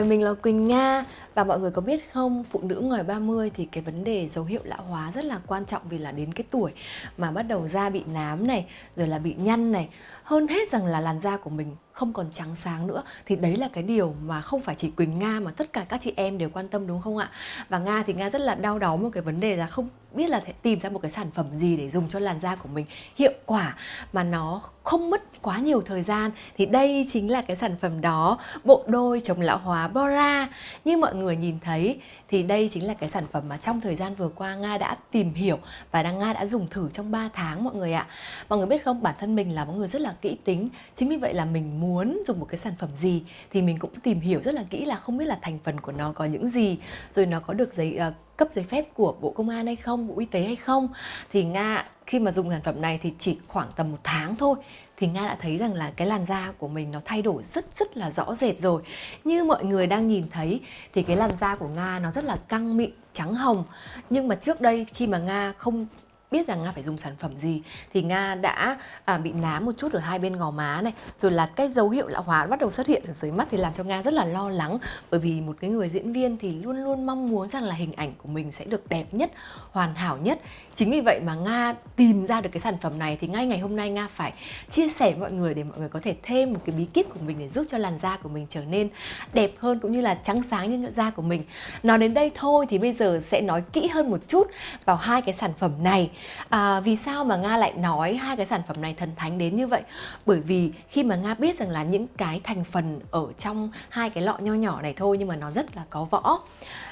người, mình là Quỳnh Nga và mọi người có biết không, phụ nữ ngoài 30 thì cái vấn đề dấu hiệu lão hóa rất là quan trọng vì là đến cái tuổi mà bắt đầu da bị nám này, rồi là bị nhăn này, hơn hết rằng là làn da của mình không còn trắng sáng nữa thì đấy là cái điều mà không phải chỉ Quỳnh Nga mà tất cả các chị em đều quan tâm đúng không ạ và Nga thì Nga rất là đau đáu một cái vấn đề là không biết là tìm ra một cái sản phẩm gì để dùng cho làn da của mình hiệu quả mà nó không mất quá nhiều thời gian thì đây chính là cái sản phẩm đó bộ đôi chống lão hóa Bora như mọi người nhìn thấy thì đây chính là cái sản phẩm mà trong thời gian vừa qua Nga đã tìm hiểu và đang Nga đã dùng thử trong 3 tháng mọi người ạ mọi người biết không bản thân mình là một người rất là kỹ tính chính vì vậy là mình muốn muốn dùng một cái sản phẩm gì thì mình cũng tìm hiểu rất là kỹ là không biết là thành phần của nó có những gì rồi nó có được giấy uh, cấp giấy phép của bộ công an hay không bộ y tế hay không thì nga khi mà dùng sản phẩm này thì chỉ khoảng tầm một tháng thôi thì nga đã thấy rằng là cái làn da của mình nó thay đổi rất rất là rõ rệt rồi như mọi người đang nhìn thấy thì cái làn da của nga nó rất là căng mịn trắng hồng nhưng mà trước đây khi mà nga không biết rằng nga phải dùng sản phẩm gì thì nga đã à, bị nám một chút ở hai bên gò má này rồi là cái dấu hiệu lão hóa bắt đầu xuất hiện ở dưới mắt thì làm cho nga rất là lo lắng bởi vì một cái người diễn viên thì luôn luôn mong muốn rằng là hình ảnh của mình sẽ được đẹp nhất hoàn hảo nhất chính vì vậy mà nga tìm ra được cái sản phẩm này thì ngay ngày hôm nay nga phải chia sẻ với mọi người để mọi người có thể thêm một cái bí kíp của mình để giúp cho làn da của mình trở nên đẹp hơn cũng như là trắng sáng như da của mình nói đến đây thôi thì bây giờ sẽ nói kỹ hơn một chút vào hai cái sản phẩm này à, vì sao mà nga lại nói hai cái sản phẩm này thần thánh đến như vậy bởi vì khi mà nga biết rằng là những cái thành phần ở trong hai cái lọ nho nhỏ này thôi nhưng mà nó rất là có võ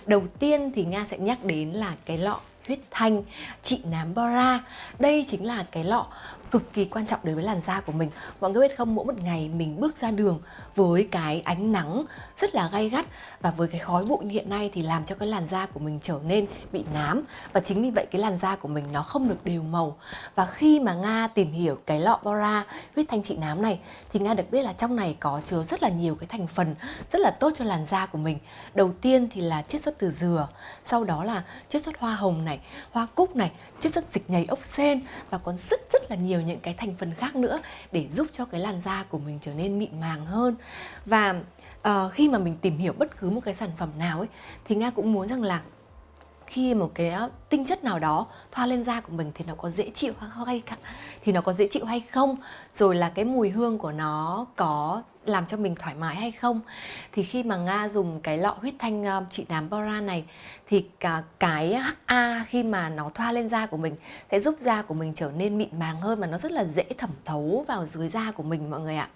đầu tiên thì nga sẽ nhắc đến là cái lọ huyết thanh trị nám bora đây chính là cái lọ cực kỳ quan trọng đối với làn da của mình mọi người biết không mỗi một ngày mình bước ra đường với cái ánh nắng rất là gay gắt và với cái khói bụi như hiện nay thì làm cho cái làn da của mình trở nên bị nám và chính vì vậy cái làn da của mình nó không được đều màu và khi mà nga tìm hiểu cái lọ bora huyết thanh trị nám này thì nga được biết là trong này có chứa rất là nhiều cái thành phần rất là tốt cho làn da của mình đầu tiên thì là chiết xuất từ dừa sau đó là chiết xuất hoa hồng này hoa cúc này chiết xuất dịch nhầy ốc sen và còn rất rất là nhiều nhiều những cái thành phần khác nữa để giúp cho cái làn da của mình trở nên mịn màng hơn và uh, khi mà mình tìm hiểu bất cứ một cái sản phẩm nào ấy thì nga cũng muốn rằng là khi một cái ờ, tinh chất nào đó thoa lên da của mình thì nó có dễ chịu hay không thì nó có dễ chịu hay không rồi là cái mùi hương của nó có làm cho mình thoải mái hay không thì khi mà nga dùng cái lọ huyết thanh um, trị nám bora này thì cả cái HA khi mà nó thoa lên da của mình sẽ giúp da của mình trở nên mịn màng hơn và nó rất là dễ thẩm thấu vào dưới da của mình mọi người ạ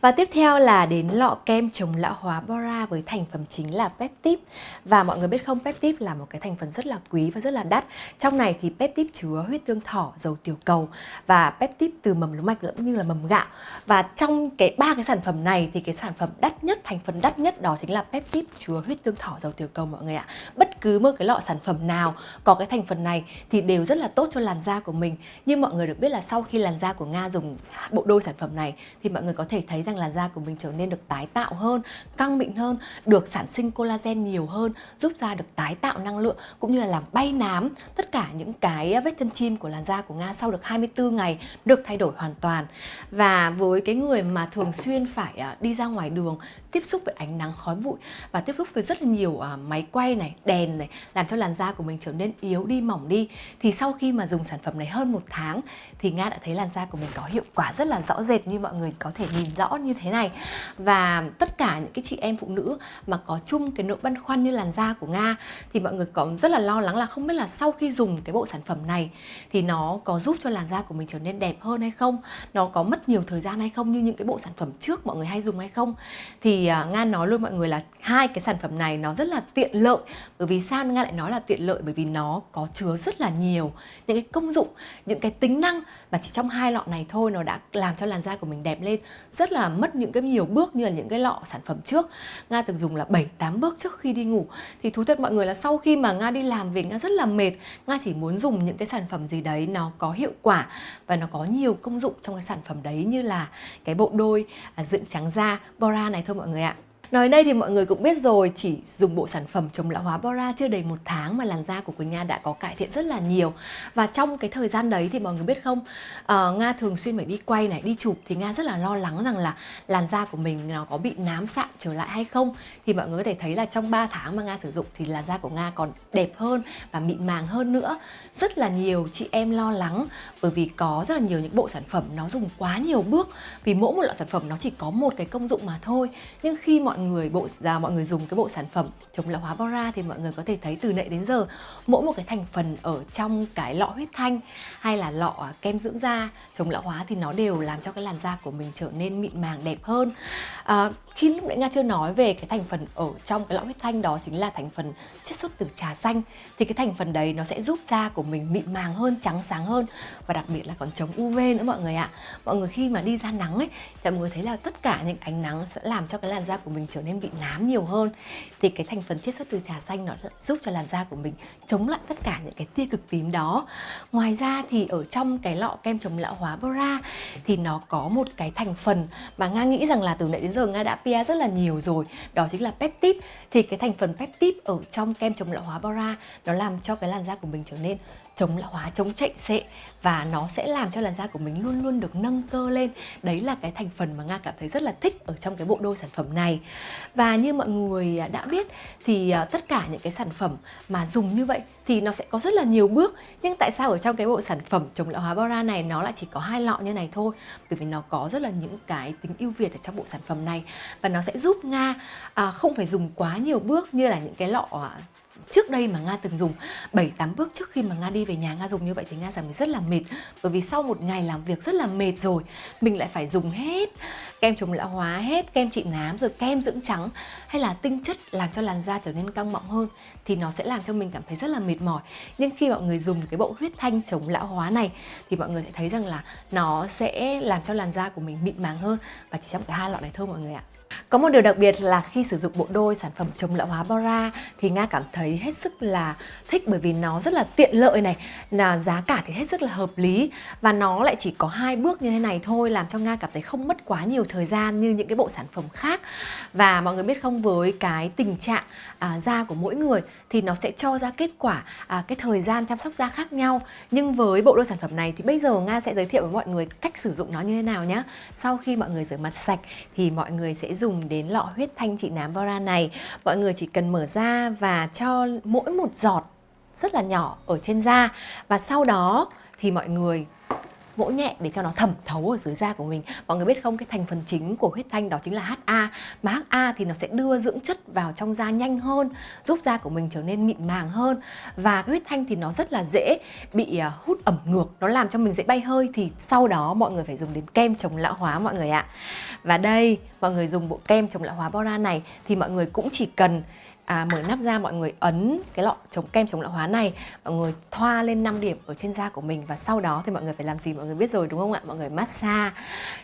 và tiếp theo là đến lọ kem chống lão hóa Bora với thành phẩm chính là peptip. Và mọi người biết không, peptip là một cái thành phần rất là quý và rất là đắt. Trong này thì peptip chứa huyết tương thỏ, dầu tiểu cầu và peptip từ mầm lúa mạch lẫn như là mầm gạo. Và trong cái ba cái sản phẩm này thì cái sản phẩm đắt nhất, thành phần đắt nhất đó chính là peptip chứa huyết tương thỏ, dầu tiểu cầu mọi người ạ. Bất cứ một cái lọ sản phẩm nào có cái thành phần này thì đều rất là tốt cho làn da của mình. Nhưng mọi người được biết là sau khi làn da của Nga dùng bộ đôi sản phẩm này thì mọi người có thể thấy rằng là da của mình trở nên được tái tạo hơn căng mịn hơn được sản sinh collagen nhiều hơn giúp da được tái tạo năng lượng cũng như là làm bay nám tất cả những cái vết chân chim của làn da của Nga sau được 24 ngày được thay đổi hoàn toàn và với cái người mà thường xuyên phải à, đi ra ngoài đường tiếp xúc với ánh nắng khói bụi và tiếp xúc với rất là nhiều uh, máy quay này đèn này làm cho làn da của mình trở nên yếu đi mỏng đi thì sau khi mà dùng sản phẩm này hơn một tháng thì nga đã thấy làn da của mình có hiệu quả rất là rõ rệt như mọi người có thể nhìn rõ như thế này và tất cả những cái chị em phụ nữ mà có chung cái nỗi băn khoăn như làn da của nga thì mọi người có rất là lo lắng là không biết là sau khi dùng cái bộ sản phẩm này thì nó có giúp cho làn da của mình trở nên đẹp hơn hay không nó có mất nhiều thời gian hay không như những cái bộ sản phẩm trước mọi người hay dùng hay không thì thì à, Nga nói luôn mọi người là hai cái sản phẩm này nó rất là tiện lợi bởi vì sao Nga lại nói là tiện lợi bởi vì nó có chứa rất là nhiều những cái công dụng những cái tính năng mà chỉ trong hai lọ này thôi nó đã làm cho làn da của mình đẹp lên rất là mất những cái nhiều bước như là những cái lọ sản phẩm trước Nga từng dùng là 7 tám bước trước khi đi ngủ thì thú thật mọi người là sau khi mà Nga đi làm về Nga rất là mệt Nga chỉ muốn dùng những cái sản phẩm gì đấy nó có hiệu quả và nó có nhiều công dụng trong cái sản phẩm đấy như là cái bộ đôi à, dưỡng trắng da Bora này thôi mọi người người ạ Nói đây thì mọi người cũng biết rồi, chỉ dùng bộ sản phẩm chống lão hóa Bora chưa đầy một tháng mà làn da của Quỳnh Nga đã có cải thiện rất là nhiều. Và trong cái thời gian đấy thì mọi người biết không, uh, Nga thường xuyên phải đi quay này, đi chụp thì Nga rất là lo lắng rằng là làn da của mình nó có bị nám sạm trở lại hay không. Thì mọi người có thể thấy là trong 3 tháng mà Nga sử dụng thì làn da của Nga còn đẹp hơn và mịn màng hơn nữa. Rất là nhiều chị em lo lắng bởi vì có rất là nhiều những bộ sản phẩm nó dùng quá nhiều bước vì mỗi một loại sản phẩm nó chỉ có một cái công dụng mà thôi. Nhưng khi mọi người bộ ra mọi người dùng cái bộ sản phẩm chống lão hóa Vora thì mọi người có thể thấy từ nãy đến giờ mỗi một cái thành phần ở trong cái lọ huyết thanh hay là lọ kem dưỡng da chống lão hóa thì nó đều làm cho cái làn da của mình trở nên mịn màng đẹp hơn. À, khi lúc nãy nga chưa nói về cái thành phần ở trong cái lõi huyết thanh đó chính là thành phần chiết xuất từ trà xanh thì cái thành phần đấy nó sẽ giúp da của mình mịn màng hơn trắng sáng hơn và đặc biệt là còn chống uv nữa mọi người ạ mọi người khi mà đi ra nắng ấy thì mọi người thấy là tất cả những ánh nắng sẽ làm cho cái làn da của mình trở nên bị nám nhiều hơn thì cái thành phần chiết xuất từ trà xanh nó giúp cho làn da của mình chống lại tất cả những cái tia cực tím đó ngoài ra thì ở trong cái lọ kem chống lão hóa bora thì nó có một cái thành phần mà nga nghĩ rằng là từ nãy đến giờ nga đã Apia rất là nhiều rồi đó chính là peptide thì cái thành phần peptide ở trong kem chống lão hóa Bora nó làm cho cái làn da của mình trở nên chống lão hóa chống chạy xệ và nó sẽ làm cho làn da của mình luôn luôn được nâng cơ lên đấy là cái thành phần mà nga cảm thấy rất là thích ở trong cái bộ đôi sản phẩm này và như mọi người đã biết thì à, tất cả những cái sản phẩm mà dùng như vậy thì nó sẽ có rất là nhiều bước nhưng tại sao ở trong cái bộ sản phẩm chống lão hóa Bora này nó lại chỉ có hai lọ như này thôi bởi vì nó có rất là những cái tính ưu việt ở trong bộ sản phẩm này và nó sẽ giúp nga à, không phải dùng quá nhiều bước như là những cái lọ à, trước đây mà nga từng dùng 7 8 bước trước khi mà nga đi về nhà nga dùng như vậy thì nga cảm thấy rất là mệt bởi vì sau một ngày làm việc rất là mệt rồi mình lại phải dùng hết kem chống lão hóa hết kem trị nám rồi kem dưỡng trắng hay là tinh chất làm cho làn da trở nên căng mọng hơn thì nó sẽ làm cho mình cảm thấy rất là mệt mỏi nhưng khi mọi người dùng cái bộ huyết thanh chống lão hóa này thì mọi người sẽ thấy rằng là nó sẽ làm cho làn da của mình mịn màng hơn và chỉ trong cái hai lọ này thôi mọi người ạ có một điều đặc biệt là khi sử dụng bộ đôi sản phẩm chống lão hóa Bora thì Nga cảm thấy hết sức là thích bởi vì nó rất là tiện lợi này, là giá cả thì hết sức là hợp lý và nó lại chỉ có hai bước như thế này thôi làm cho Nga cảm thấy không mất quá nhiều thời gian như những cái bộ sản phẩm khác. Và mọi người biết không với cái tình trạng à, da của mỗi người thì nó sẽ cho ra kết quả à, cái thời gian chăm sóc da khác nhau. Nhưng với bộ đôi sản phẩm này thì bây giờ Nga sẽ giới thiệu với mọi người cách sử dụng nó như thế nào nhé. Sau khi mọi người rửa mặt sạch thì mọi người sẽ dùng dùng đến lọ huyết thanh trị nám Bora này mọi người chỉ cần mở ra và cho mỗi một giọt rất là nhỏ ở trên da và sau đó thì mọi người vỗ nhẹ để cho nó thẩm thấu ở dưới da của mình mọi người biết không cái thành phần chính của huyết thanh đó chính là HA mà HA thì nó sẽ đưa dưỡng chất vào trong da nhanh hơn giúp da của mình trở nên mịn màng hơn và cái huyết thanh thì nó rất là dễ bị à, hút ẩm ngược nó làm cho mình dễ bay hơi thì sau đó mọi người phải dùng đến kem chống lão hóa mọi người ạ và đây mọi người dùng bộ kem chống lão hóa Bora này thì mọi người cũng chỉ cần à, mở nắp ra mọi người ấn cái lọ chống kem chống lão hóa này mọi người thoa lên 5 điểm ở trên da của mình và sau đó thì mọi người phải làm gì mọi người biết rồi đúng không ạ mọi người massage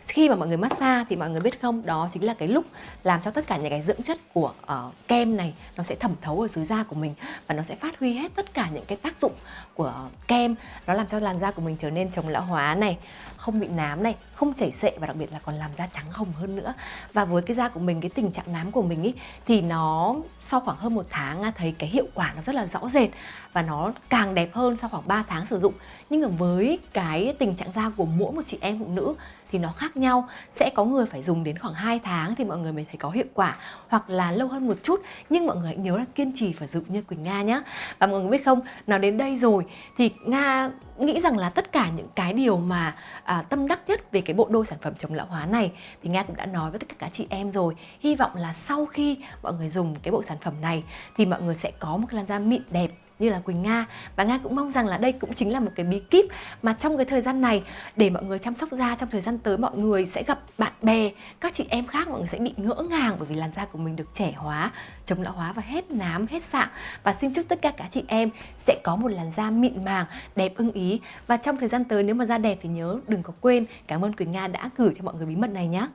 khi mà mọi người massage thì mọi người biết không đó chính là cái lúc làm cho tất cả những cái dưỡng chất của uh, kem này nó sẽ thẩm thấu ở dưới da của mình và nó sẽ phát huy hết tất cả những cái tác dụng của uh, kem nó làm cho làn da của mình trở nên chống lão hóa này không bị nám này không chảy xệ và đặc biệt là còn làm da trắng hồng hơn nữa và với cái da của mình cái tình trạng nám của mình ý thì nó sau khoảng khoảng hơn một tháng thấy cái hiệu quả nó rất là rõ rệt và nó càng đẹp hơn sau khoảng 3 tháng sử dụng nhưng mà với cái tình trạng da của mỗi một chị em phụ nữ thì nó khác nhau sẽ có người phải dùng đến khoảng 2 tháng thì mọi người mới thấy có hiệu quả hoặc là lâu hơn một chút nhưng mọi người hãy nhớ là kiên trì phải dùng như Quỳnh Nga nhé và mọi người biết không nói đến đây rồi thì Nga nghĩ rằng là tất cả những cái điều mà à, tâm đắc nhất về cái bộ đôi sản phẩm chống lão hóa này thì Nga cũng đã nói với tất cả các chị em rồi hy vọng là sau khi mọi người dùng cái bộ sản phẩm này thì mọi người sẽ có một làn da mịn đẹp như là Quỳnh Nga và Nga cũng mong rằng là đây cũng chính là một cái bí kíp mà trong cái thời gian này để mọi người chăm sóc da trong thời gian tới mọi người sẽ gặp bạn bè các chị em khác mọi người sẽ bị ngỡ ngàng bởi vì làn da của mình được trẻ hóa chống lão hóa và hết nám hết sạm và xin chúc tất cả các chị em sẽ có một làn da mịn màng đẹp ưng ý và trong thời gian tới nếu mà da đẹp thì nhớ đừng có quên cảm ơn Quỳnh Nga đã gửi cho mọi người bí mật này nhé